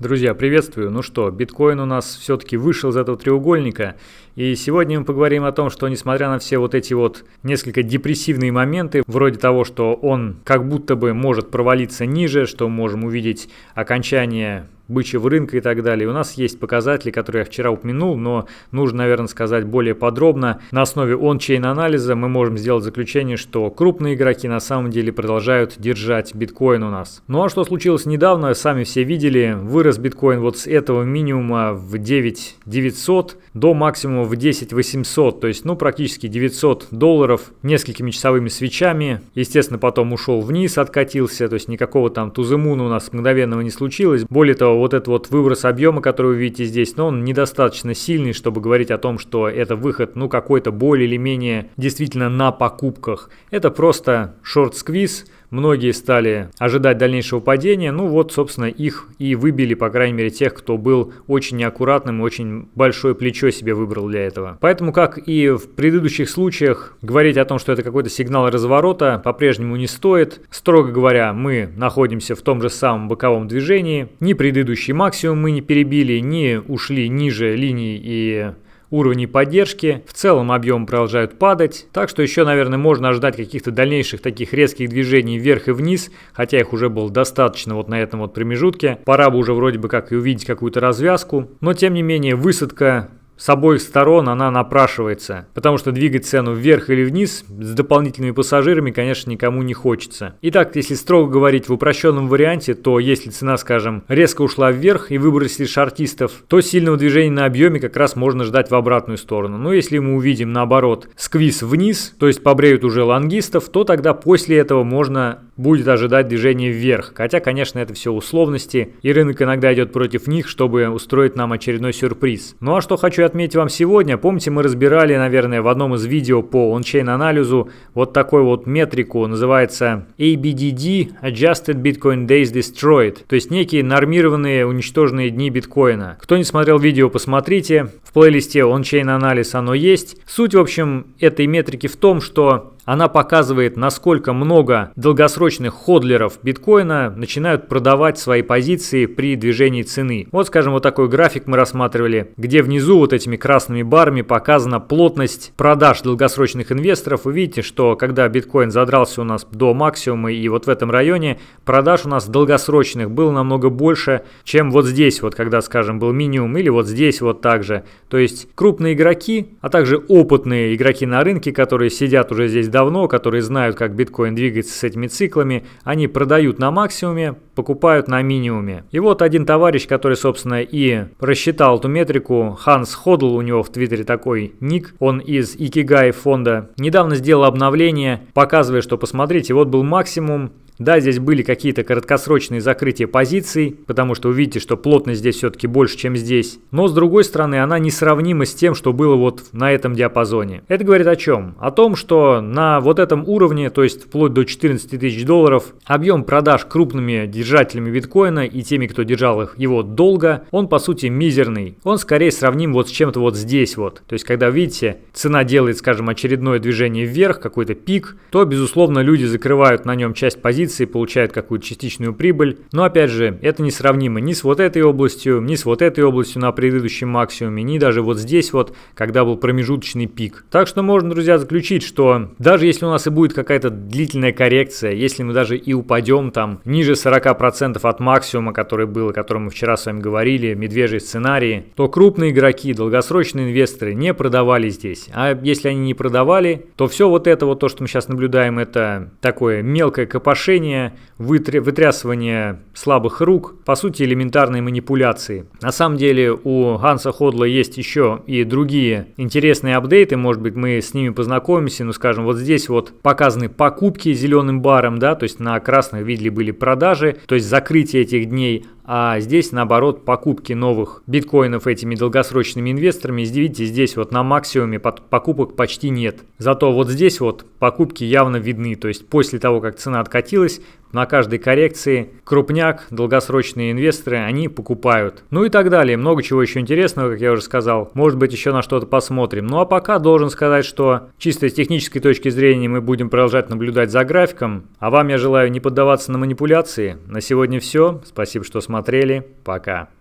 Друзья, приветствую! Ну что, биткоин у нас все-таки вышел из этого треугольника, и сегодня мы поговорим о том, что несмотря на все вот эти вот несколько депрессивные моменты, вроде того, что он как будто бы может провалиться ниже, что мы можем увидеть окончание бычьего рынка и так далее. у нас есть показатели, которые я вчера упомянул, но нужно, наверное, сказать более подробно. На основе ончейн-анализа мы можем сделать заключение, что крупные игроки на самом деле продолжают держать биткоин у нас. Ну а что случилось недавно, сами все видели, вырос биткоин вот с этого минимума в 9 900 до максимума в 10 800, то есть ну практически 900 долларов несколькими часовыми свечами. Естественно, потом ушел вниз, откатился, то есть никакого там тузымуна у нас мгновенного не случилось. Более того, вот этот вот выброс объема, который вы видите здесь, но ну, он недостаточно сильный, чтобы говорить о том, что это выход, ну, какой-то более или менее действительно на покупках. Это просто шорт-сквиз – Многие стали ожидать дальнейшего падения. Ну вот, собственно, их и выбили, по крайней мере, тех, кто был очень неаккуратным и очень большое плечо себе выбрал для этого. Поэтому, как и в предыдущих случаях, говорить о том, что это какой-то сигнал разворота, по-прежнему не стоит. Строго говоря, мы находимся в том же самом боковом движении. Ни предыдущий максимум мы не перебили, ни ушли ниже линии и уровни поддержки. В целом объем продолжают падать, так что еще, наверное, можно ожидать каких-то дальнейших таких резких движений вверх и вниз, хотя их уже было достаточно вот на этом вот промежутке. Пора бы уже вроде бы как и увидеть какую-то развязку, но тем не менее высадка с обоих сторон она напрашивается, потому что двигать цену вверх или вниз с дополнительными пассажирами, конечно, никому не хочется. Итак, если строго говорить в упрощенном варианте, то если цена, скажем, резко ушла вверх и выбросили шартистов, то сильного движения на объеме как раз можно ждать в обратную сторону. Но если мы увидим наоборот сквиз вниз, то есть побреют уже лонгистов, то тогда после этого можно будет ожидать движение вверх. Хотя, конечно, это все условности, и рынок иногда идет против них, чтобы устроить нам очередной сюрприз. Ну а что хочу отметить вам сегодня, помните, мы разбирали, наверное, в одном из видео по ончейн-анализу вот такой вот метрику, называется ABDD Adjusted Bitcoin Days Destroyed, то есть некие нормированные уничтоженные дни биткоина. Кто не смотрел видео, посмотрите, в плейлисте ончейн-анализ оно есть. Суть, в общем, этой метрики в том, что она показывает, насколько много долгосрочных ходлеров биткоина начинают продавать свои позиции при движении цены. Вот, скажем, вот такой график мы рассматривали, где внизу вот этими красными барами показана плотность продаж долгосрочных инвесторов. Вы видите, что когда биткоин задрался у нас до максимума и вот в этом районе, продаж у нас долгосрочных было намного больше, чем вот здесь, вот когда, скажем, был минимум, или вот здесь вот так же. То есть крупные игроки, а также опытные игроки на рынке, которые сидят уже здесь давно, которые знают, как биткоин двигается с этими циклами, они продают на максимуме, покупают на минимуме. И вот один товарищ, который, собственно, и рассчитал эту метрику, Ханс Ходл, у него в Твиттере такой ник, он из Икигай фонда, недавно сделал обновление, показывая, что посмотрите, вот был максимум, да, здесь были какие-то краткосрочные закрытия позиций, потому что увидите, что плотность здесь все-таки больше, чем здесь. Но с другой стороны, она несравнима с тем, что было вот на этом диапазоне. Это говорит о чем? О том, что на вот этом уровне, то есть вплоть до 14 тысяч долларов, объем продаж крупными держателями биткоина и теми, кто держал их его долго, он по сути мизерный. Он скорее сравним вот с чем-то вот здесь вот. То есть когда видите, цена делает, скажем, очередное движение вверх, какой-то пик, то безусловно люди закрывают на нем часть позиций, инвестиций, получают какую-то частичную прибыль. Но опять же, это несравнимо ни с вот этой областью, ни с вот этой областью на предыдущем максимуме, ни даже вот здесь вот, когда был промежуточный пик. Так что можно, друзья, заключить, что даже если у нас и будет какая-то длительная коррекция, если мы даже и упадем там ниже 40% от максимума, который был, о котором мы вчера с вами говорили, медвежий сценарий, то крупные игроки, долгосрочные инвесторы не продавали здесь. А если они не продавали, то все вот это вот, то, что мы сейчас наблюдаем, это такое мелкое копошение, движения, вытрясывание слабых рук, по сути элементарные манипуляции. На самом деле у Ганса Ходла есть еще и другие интересные апдейты, может быть мы с ними познакомимся, ну скажем, вот здесь вот показаны покупки зеленым баром, да, то есть на красных видели были продажи, то есть закрытие этих дней, а здесь, наоборот, покупки новых биткоинов этими долгосрочными инвесторами, видите, здесь вот на максимуме покупок почти нет. Зато вот здесь вот покупки явно видны, то есть после того, как цена откатилась, на каждой коррекции, крупняк, долгосрочные инвесторы, они покупают. Ну и так далее. Много чего еще интересного, как я уже сказал. Может быть, еще на что-то посмотрим. Ну а пока должен сказать, что чисто с технической точки зрения мы будем продолжать наблюдать за графиком. А вам я желаю не поддаваться на манипуляции. На сегодня все. Спасибо, что смотрели. Пока.